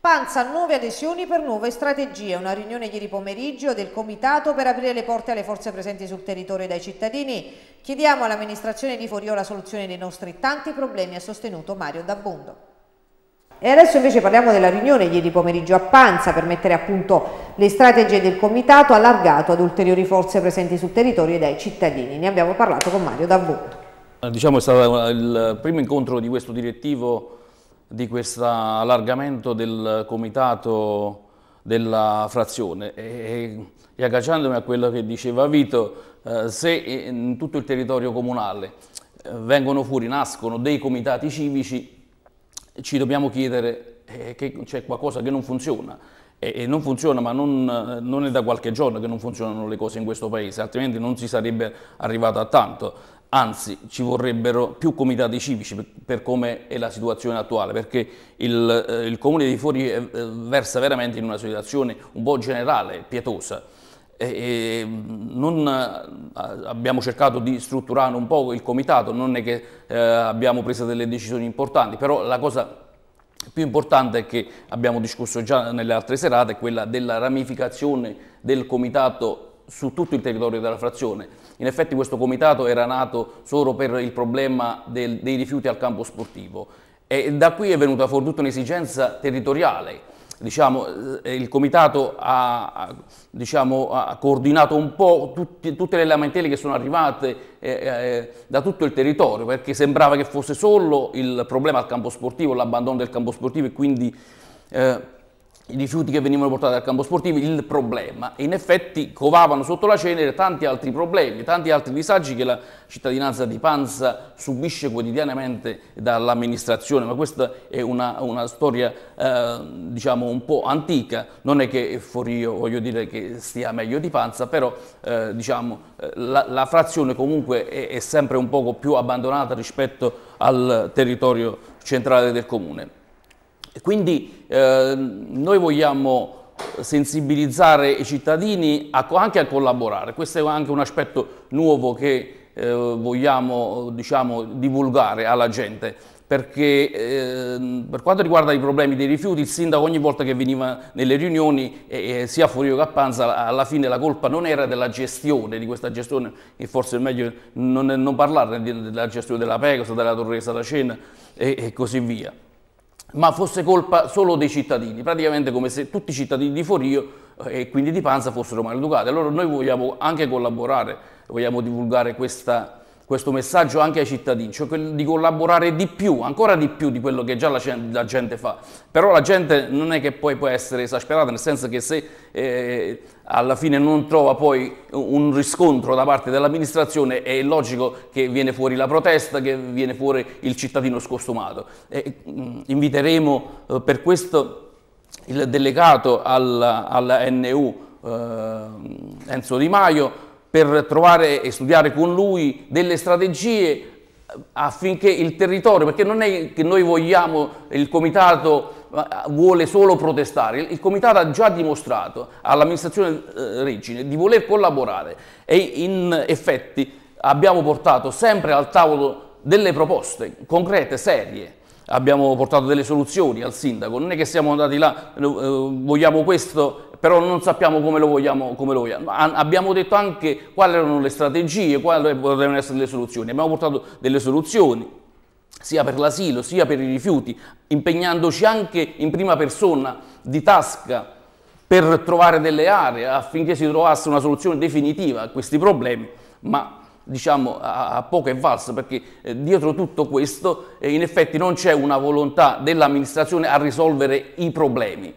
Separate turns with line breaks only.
Panza, nuove adesioni per nuove strategie. Una riunione ieri pomeriggio del Comitato per aprire le porte alle forze presenti sul territorio e dai cittadini. Chiediamo all'amministrazione di Forio la soluzione dei nostri tanti problemi, ha sostenuto Mario D'Abbondo. E adesso invece parliamo della riunione ieri pomeriggio a Panza per mettere a punto le strategie del Comitato allargato ad ulteriori forze presenti sul territorio e dai cittadini. Ne abbiamo parlato con Mario D'Abbondo.
Diciamo è stato il primo incontro di questo direttivo di questo allargamento del comitato della frazione e, e agganciandomi a quello che diceva Vito, eh, se in tutto il territorio comunale eh, vengono fuori, nascono dei comitati civici, ci dobbiamo chiedere eh, che c'è qualcosa che non funziona e, non funziona, ma non, eh, non, è da qualche giorno che non funzionano le cose in questo paese, altrimenti non si sarebbe arrivato a tanto anzi ci vorrebbero più comitati civici per, per come è la situazione attuale, perché il, eh, il comune di Fuori eh, versa veramente in una situazione un po' generale, pietosa. E, e non, eh, abbiamo cercato di strutturare un po' il comitato, non è che eh, abbiamo preso delle decisioni importanti, però la cosa più importante che abbiamo discusso già nelle altre serate è quella della ramificazione del comitato su tutto il territorio della frazione. In effetti questo comitato era nato solo per il problema del, dei rifiuti al campo sportivo e da qui è venuta fuori tutta un'esigenza territoriale. Diciamo, eh, il comitato ha, diciamo, ha, coordinato un po' tutti, tutte le lamentele che sono arrivate eh, eh, da tutto il territorio, perché sembrava che fosse solo il problema al campo sportivo, l'abbandono del campo sportivo e quindi... Eh, i rifiuti che venivano portati al campo sportivo, il problema. in effetti covavano sotto la cenere tanti altri problemi, tanti altri disagi che la cittadinanza di Panza subisce quotidianamente dall'amministrazione, ma questa è una, una storia eh, diciamo un po' antica, non è che fuori io voglio dire che stia meglio di Panza, però eh, diciamo, eh, la, la, frazione comunque è, è sempre un poco più abbandonata rispetto al territorio centrale del comune. Quindi eh, noi vogliamo sensibilizzare i cittadini a, anche a collaborare, questo è anche un aspetto nuovo che eh, vogliamo diciamo, divulgare alla gente, perché eh, per quanto riguarda i problemi dei rifiuti, il sindaco ogni volta che veniva nelle riunioni, eh, sia Furio che a Panza, alla fine la colpa non era della gestione, di questa gestione, e forse è meglio non, non parlare della gestione della Pegasus, della Torre Saracena e, e così via ma fosse colpa solo dei cittadini, praticamente come se tutti i cittadini di Forio eh, e quindi di Panza fossero maleducati. Allora noi vogliamo anche collaborare, vogliamo divulgare questa questo messaggio anche ai cittadini, cioè quello di collaborare di più, ancora di più di quello che già la gente, la gente fa. Però la gente non è che poi può essere esasperata, nel senso che se eh, alla fine non trova poi un riscontro da parte dell'amministrazione è logico che viene fuori la protesta, che viene fuori il cittadino scostumato. E, mh, mm, inviteremo eh, per questo il delegato alla, alla NU eh, Enzo Di Maio per trovare e studiare con lui delle strategie eh, affinché il territorio, perché non è che noi vogliamo, il comitato eh, vuole solo protestare, il comitato ha già dimostrato all'amministrazione eh, Regine di voler collaborare e in effetti abbiamo portato sempre al tavolo delle proposte concrete, serie, abbiamo portato delle soluzioni al sindaco, non è che siamo andati là, eh, eh vogliamo questo, però non sappiamo come lo vogliamo. Come lo vogliamo. abbiamo detto anche quali erano le strategie, quali potevano essere le soluzioni, abbiamo portato delle soluzioni sia per l'asilo sia per i rifiuti, impegnandoci anche in prima persona di tasca per trovare delle aree affinché si trovasse una soluzione definitiva a questi problemi, ma diciamo, a, a poco è valsa perché eh, dietro tutto questo eh, in effetti non c'è una volontà dell'amministrazione a risolvere i problemi.